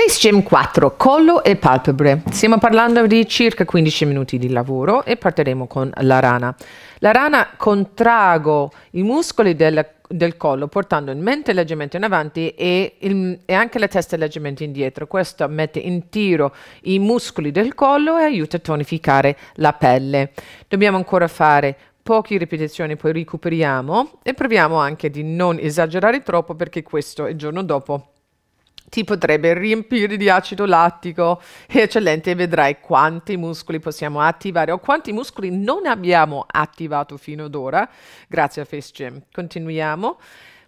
Face Gym 4, collo e palpebre. Stiamo parlando di circa 15 minuti di lavoro e partiremo con la rana. La rana contrago i muscoli del, del collo portando il mente leggermente in avanti e, il, e anche la testa leggermente indietro. Questo mette in tiro i muscoli del collo e aiuta a tonificare la pelle. Dobbiamo ancora fare poche ripetizioni, poi recuperiamo e proviamo anche di non esagerare troppo perché questo è il giorno dopo ti potrebbe riempire di acido lattico. È eccellente, vedrai quanti muscoli possiamo attivare o quanti muscoli non abbiamo attivato fino ad ora grazie a Face Gym. Continuiamo.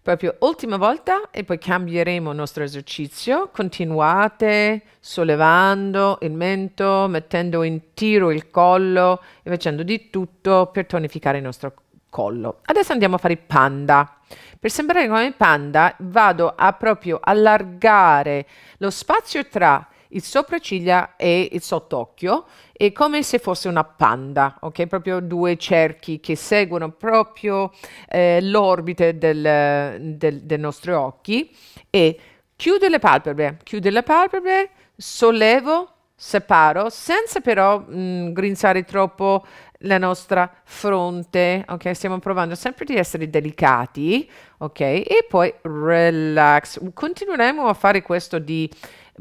Proprio ultima volta e poi cambieremo il nostro esercizio. Continuate sollevando il mento, mettendo in tiro il collo e facendo di tutto per tonificare il nostro corpo collo. Adesso andiamo a fare il panda. Per sembrare come il panda vado a proprio allargare lo spazio tra il sopracciglia e il sottocchio e come se fosse una panda, ok? Proprio due cerchi che seguono proprio eh, l'orbite del, del, del nostri occhi e chiudo le palpebre, chiudo le palpebre, sollevo, separo senza però mh, mm, grinzare troppo la nostra fronte, ok? Stiamo provando sempre di essere delicati, ok? E poi relax. Continueremo a fare questo di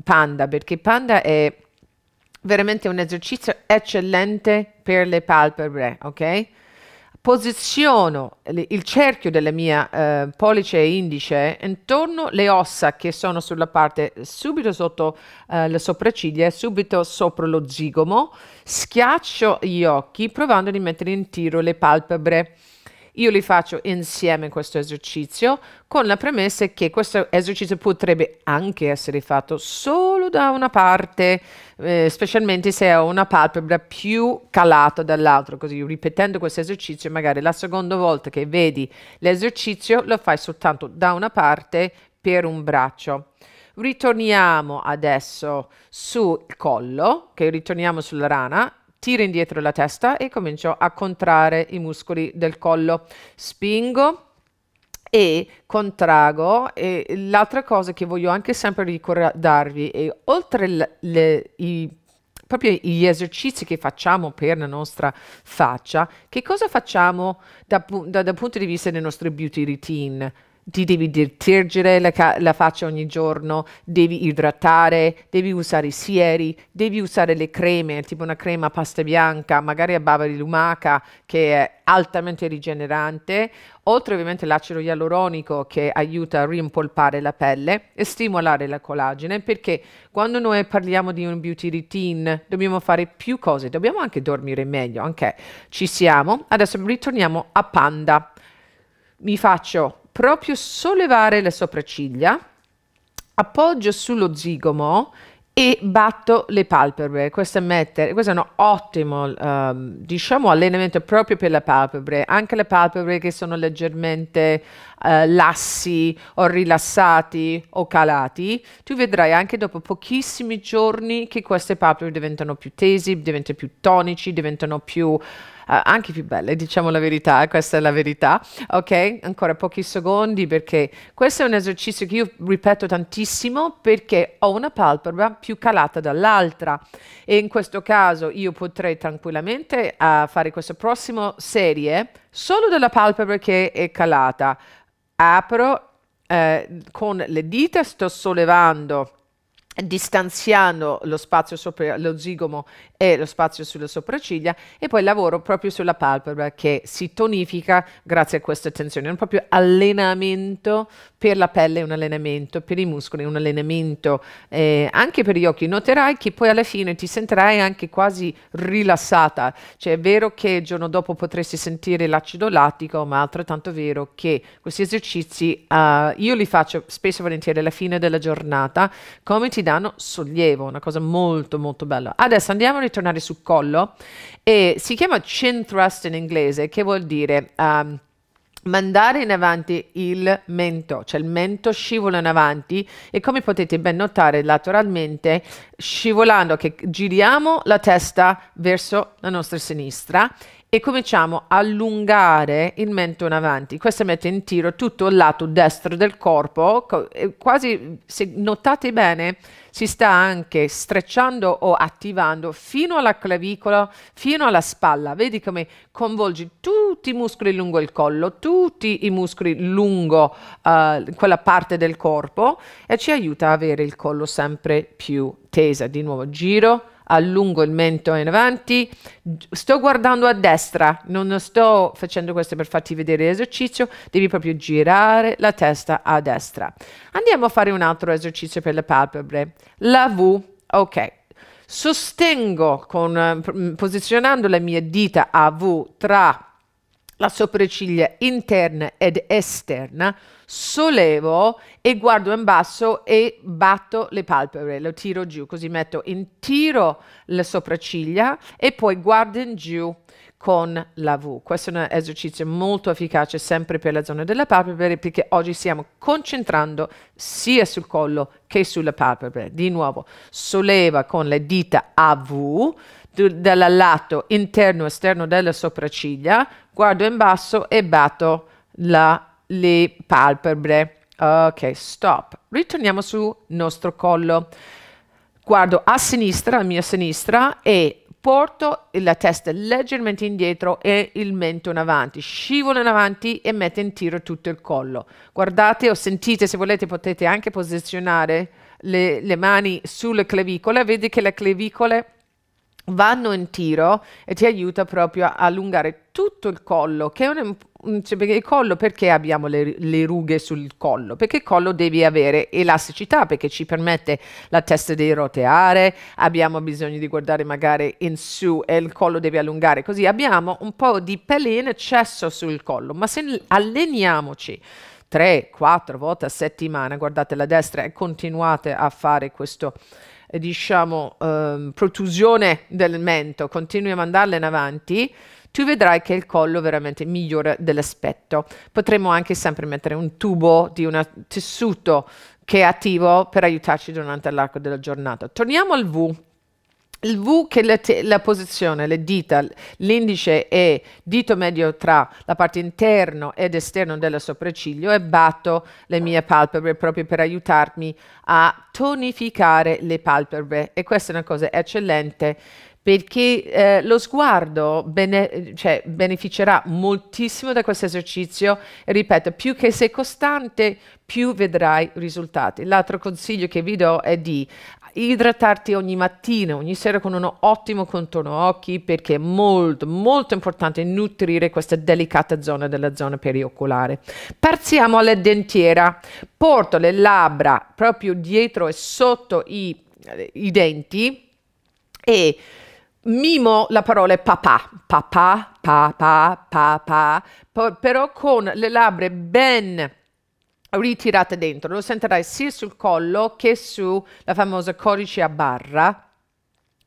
Panda perché Panda è veramente un esercizio eccellente per le palpebre, ok? posiziono il cerchio della mia eh, pollice e indice intorno le ossa che sono sulla parte subito sotto eh, le sopracciglia subito sopra lo zigomo, schiaccio gli occhi provando di mettere in tiro le palpebre io li faccio insieme questo esercizio con la premessa che questo esercizio potrebbe anche essere fatto solo da una parte, eh, specialmente se ho una palpebra più calata dall'altra, così ripetendo questo esercizio magari la seconda volta che vedi l'esercizio lo fai soltanto da una parte per un braccio. Ritorniamo adesso sul collo, che ritorniamo sulla rana tiro indietro la testa e comincio a contrarre i muscoli del collo. Spingo e contrago e l'altra cosa che voglio anche sempre ricordarvi è oltre le, le, i proprio gli esercizi che facciamo per la nostra faccia, che cosa facciamo dal da, da punto di vista delle nostre beauty routine? ti devi detergere la, la, faccia ogni giorno, devi idratare, devi usare i sieri, devi usare le creme, tipo una crema a pasta bianca, magari a bava di lumaca che è altamente rigenerante, oltre ovviamente l'acido ialuronico che aiuta a rimpolpare la pelle e stimolare la collagene, perché quando noi parliamo di un beauty routine dobbiamo fare più cose, dobbiamo anche dormire meglio, anche okay. ci siamo. Adesso ritorniamo a Panda. Mi faccio proprio sollevare le sopracciglia, appoggio sullo zigomo e batto le palpebre. Questo è, mettere, questo è un ottimo um, diciamo, allenamento proprio per le palpebre, anche le palpebre che sono leggermente eh, lassi o rilassati o calati, tu vedrai anche dopo pochissimi giorni che queste papere diventano più tesi, diventano più tonici, diventano più... Uh, anche più belle, diciamo la verità, questa è la verità, ok? Ancora pochi secondi perché questo è un esercizio che io ripeto tantissimo perché ho una palpebra più calata dall'altra e in questo caso io potrei tranquillamente uh, fare questa prossima serie solo della palpebra che è calata, apro eh, con le dita, sto sollevando distanziando lo spazio sopra lo zigomo e lo spazio sulle sopracciglia e poi lavoro proprio sulla palpebra che si tonifica grazie a questa tensione. È un proprio allenamento per la pelle, un allenamento per i muscoli, un allenamento eh, anche per gli occhi. Noterai che poi alla fine ti sentirai anche quasi rilassata, cioè è vero che il giorno dopo potresti sentire l'acido lattico, ma è altrettanto vero che questi esercizi uh, io li faccio spesso e volentieri alla fine della giornata, come ti dà danno sollievo, una cosa molto molto bella. Adesso andiamo a ritornare sul collo e si chiama chin thrust in inglese che vuol dire... Um, mandare in avanti il mento, cioè il mento scivola in avanti e come potete ben notare lateralmente scivolando che giriamo la testa verso la nostra sinistra e cominciamo a allungare il mento in avanti. Questo mette in tiro tutto il lato destro del corpo, eh, quasi se notate bene si sta anche strecciando o attivando fino alla clavicola, fino alla spalla. Vedi come coinvolgi tutti i muscoli lungo il collo, tutti i muscoli lungo uh, quella parte del corpo e ci aiuta a avere il collo sempre più tesa. Di nuovo giro allungo il mento in avanti, sto guardando a destra, non sto facendo questo per farti vedere l'esercizio, devi proprio girare la testa a destra. Andiamo a fare un altro esercizio per le palpebre, la V, ok. Sostengo con, mm, posizionando le mie dita a V tra la sopracciglia interna ed esterna, sollevo e guardo in basso e batto le palpebre, lo tiro giù, così metto in tiro le sopracciglia e poi guardo in giù con la V. Questo è un esercizio molto efficace sempre per la zona delle palpebre perché oggi stiamo concentrando sia sul collo che sulle palpebre. Di nuovo, solleva con le dita a V, dal lato interno esterno delle sopracciglia, guardo in basso e batto la, le palpebre. Ok, stop. Ritorniamo sul nostro collo. Guardo a sinistra, a mia sinistra, e porto la testa leggermente indietro e il mento in avanti, scivolo in avanti e metto in tiro tutto il collo. Guardate o sentite, se volete potete anche posizionare le, le mani sulle clavicole, vedi che le clavicole vanno in tiro e ti aiuta proprio a allungare tutto il collo, che è un, un cioè perché il collo perché abbiamo le, le, rughe sul collo? Perché il collo deve avere elasticità perché ci permette la testa di roteare, abbiamo bisogno di guardare magari in su e il collo deve allungare, così abbiamo un po' di pelle in eccesso sul collo, ma se alleniamoci 3-4 volte a settimana, guardate la destra e continuate a fare questo eh, diciamo, eh, protrusione del mento, continui a mandarla in avanti, tu vedrai che il collo veramente migliora dell'aspetto. Potremmo anche sempre mettere un tubo di un tessuto che è attivo per aiutarci durante l'arco della giornata. Torniamo al V il V che la, la posizione, le dita, l'indice e dito medio tra la parte interna ed esterna del sopracciglio e batto le mie palpebre proprio per aiutarmi a tonificare le palpebre e questa è una cosa eccellente perché eh, lo sguardo bene, cioè, beneficerà moltissimo da questo esercizio ripeto, più che sei costante, più vedrai risultati. L'altro consiglio che vi do è di idratarti ogni mattina, ogni sera con un ottimo contorno occhi perché è molto, molto importante nutrire questa delicata zona della zona perioculare. Partiamo alla dentiera. Porto le labbra proprio dietro e sotto i, eh, i denti e mimo la parola papà, papà, papà, papà, però con le labbra ben ritirate dentro, lo sentirai sia sul collo che sulla famosa codice a barra,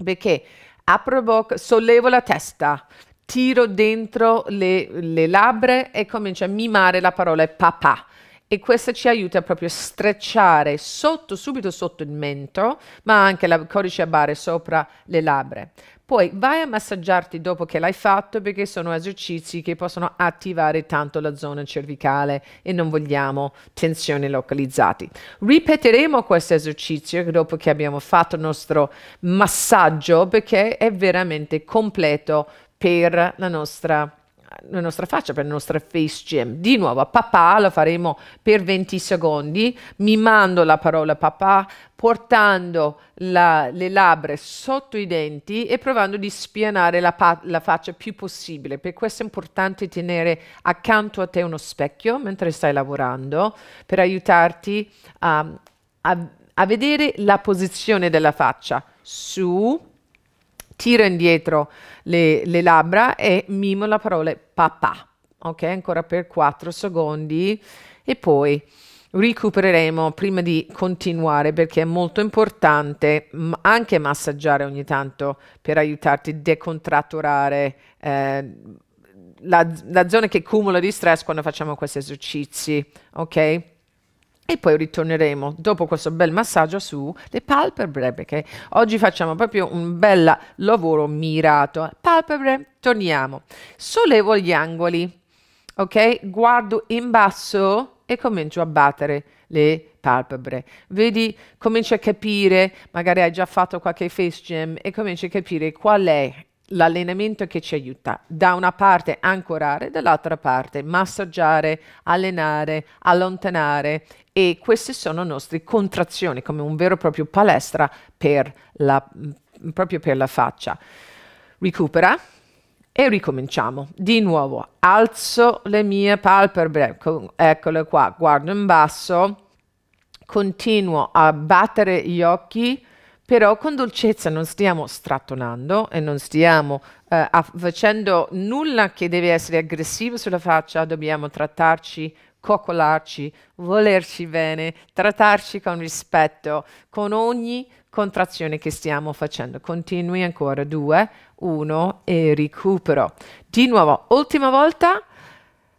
perché apro bocca, sollevo la testa, tiro dentro le, le labbra e comincio a mimare la parola papà e questo ci aiuta proprio a strecciare sotto, subito sotto il mento, ma anche il codice a barre sopra le labbra. Poi vai a massaggiarti dopo che l'hai fatto perché sono esercizi che possono attivare tanto la zona cervicale e non vogliamo tensioni localizzate. Ripeteremo questo esercizio dopo che abbiamo fatto il nostro massaggio perché è veramente completo per la nostra la nostra faccia, per la nostra face gem. Di nuovo, papà lo faremo per 20 secondi, mimando la parola papà, portando la, le labbra sotto i denti e provando di spianare la, la faccia più possibile. Per questo è importante tenere accanto a te uno specchio mentre stai lavorando per aiutarti um, a, a vedere la posizione della faccia su tiro indietro le, le labbra e mimo la parola papà. Ok, ancora per 4 secondi e poi recupereremo prima di continuare perché è molto importante anche massaggiare ogni tanto per aiutarti a decontratturare eh, la, la zona che cumula di stress quando facciamo questi esercizi, ok? e poi ritorneremo dopo questo bel massaggio sulle palpebre perché oggi facciamo proprio un bel lavoro mirato. Palpebre, torniamo. Sollevo gli angoli, ok? Guardo in basso e comincio a battere le palpebre. Vedi, cominci a capire, magari hai già fatto qualche face jam e cominci a capire qual è l'allenamento che ci aiuta da una parte ancorare, dall'altra parte massaggiare, allenare, allontanare e queste sono nostre contrazioni come un vero e proprio palestra per la, proprio per la faccia. Recupera e ricominciamo di nuovo. Alzo le mie palpebre, eccole qua, guardo in basso, continuo a battere gli occhi però con dolcezza non stiamo strattonando e non stiamo eh, facendo nulla che deve essere aggressivo sulla faccia, dobbiamo trattarci, coccolarci, volerci bene, trattarci con rispetto, con ogni contrazione che stiamo facendo. Continui ancora, due, uno e recupero. Di nuovo, ultima volta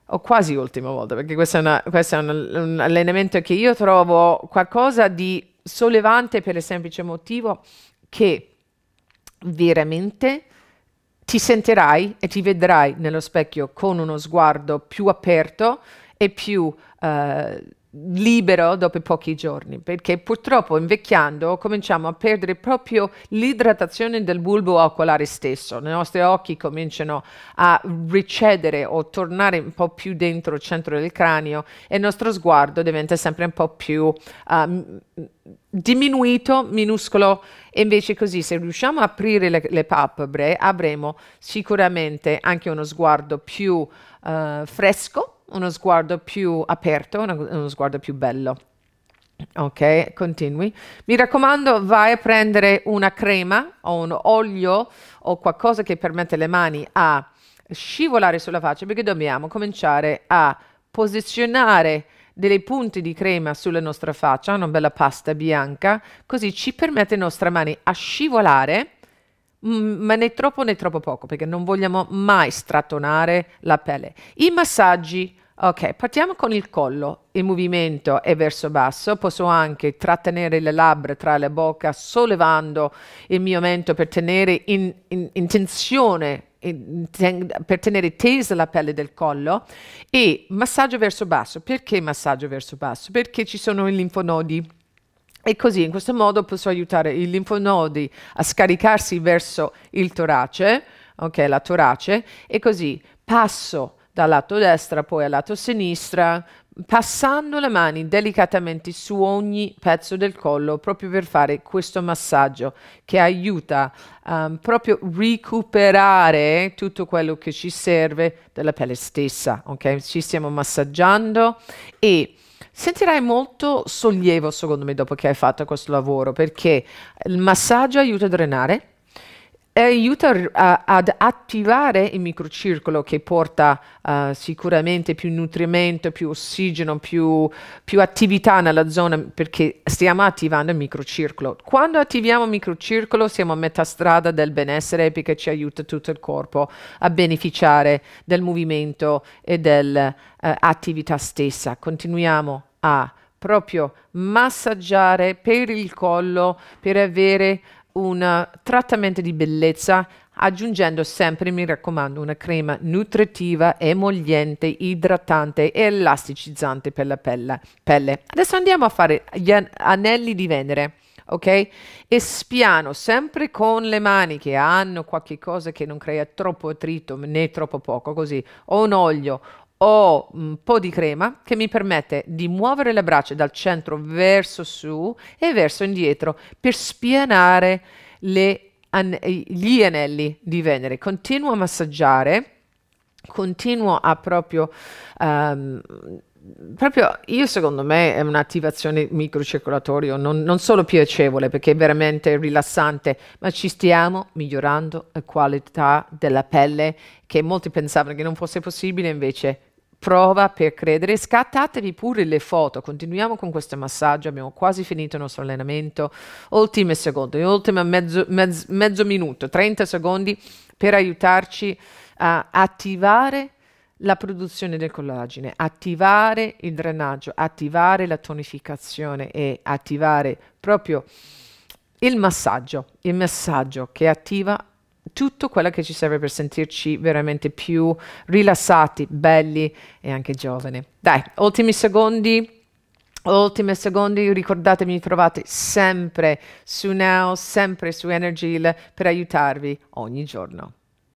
o quasi ultima volta, perché questo è, una, questo è un, un allenamento che io trovo qualcosa di sollevante per il semplice motivo che veramente ti sentirai e ti vedrai nello specchio con uno sguardo più aperto e più... Uh, libero dopo pochi giorni, perché purtroppo invecchiando cominciamo a perdere proprio l'idratazione del bulbo oculare stesso, i nostri occhi cominciano a ricedere o tornare un po' più dentro il centro del cranio e il nostro sguardo diventa sempre un po' più um, diminuito, minuscolo, e invece così se riusciamo a aprire le, le palpebre avremo sicuramente anche uno sguardo più uh, fresco uno sguardo più aperto, uno, sguardo più bello. Ok, continui. Mi raccomando, vai a prendere una crema o un olio o qualcosa che permette le mani a scivolare sulla faccia perché dobbiamo cominciare a posizionare delle punte di crema sulla nostra faccia, una bella pasta bianca, così ci permette le nostre mani a scivolare, mm, ma né troppo né troppo poco, perché non vogliamo mai strattonare la pelle. I massaggi Ok, partiamo con il collo. Il movimento è verso basso, posso anche trattenere le labbra tra la bocca, sollevando il mio mento per tenere in, in, in tensione, in, ten, per tenere tesa la pelle del collo e massaggio verso basso. Perché massaggio verso basso? Perché ci sono i linfonodi. E così in questo modo posso aiutare i linfonodi a scaricarsi verso il torace, ok, la torace, e così passo dal lato destra poi al lato sinistra, passando le mani delicatamente su ogni pezzo del collo proprio per fare questo massaggio che aiuta um, proprio a recuperare tutto quello che ci serve della pelle stessa, ok? Ci stiamo massaggiando e sentirai molto sollievo secondo me dopo che hai fatto questo lavoro perché il massaggio aiuta a drenare aiuta a, ad attivare il microcircolo che porta uh, sicuramente più nutrimento, più ossigeno, più, più, attività nella zona perché stiamo attivando il microcircolo. Quando attiviamo il microcircolo siamo a metà strada del benessere perché ci aiuta tutto il corpo a beneficiare del movimento e dell'attività eh, uh, stessa. Continuiamo a proprio massaggiare per il collo per avere un trattamento di bellezza aggiungendo sempre, mi raccomando, una crema nutritiva, emolliente, idratante e elasticizzante per la pelle. Adesso andiamo a fare gli anelli di Venere. Ok? E spiano sempre con le mani che hanno qualche cosa che non crea troppo attrito né troppo poco, così o un olio ho mm, un po' di crema che mi permette di muovere le braccia dal centro verso su e verso indietro per spianare le, an- gli anelli di Venere. Continuo a massaggiare, continuo a proprio... Um, proprio io secondo me è un'attivazione microcircolatorio non, non, solo piacevole perché è veramente rilassante ma ci stiamo migliorando la qualità della pelle che molti pensavano che non fosse possibile invece prova per credere, scattatevi pure le foto, continuiamo con questo massaggio, abbiamo quasi finito il nostro allenamento, ultime secondi, ultimo mezzo, mezzo, mezzo minuto, 30 secondi per aiutarci a attivare la produzione del collagene, attivare il drenaggio, attivare la tonificazione e attivare proprio il massaggio, il massaggio che attiva tutto quello che ci serve per sentirci veramente più rilassati, belli e anche giovani. Dai, ultimi secondi. Ultimi secondi, ricordatevi, mi trovate sempre su Now, sempre su Energy per aiutarvi ogni giorno.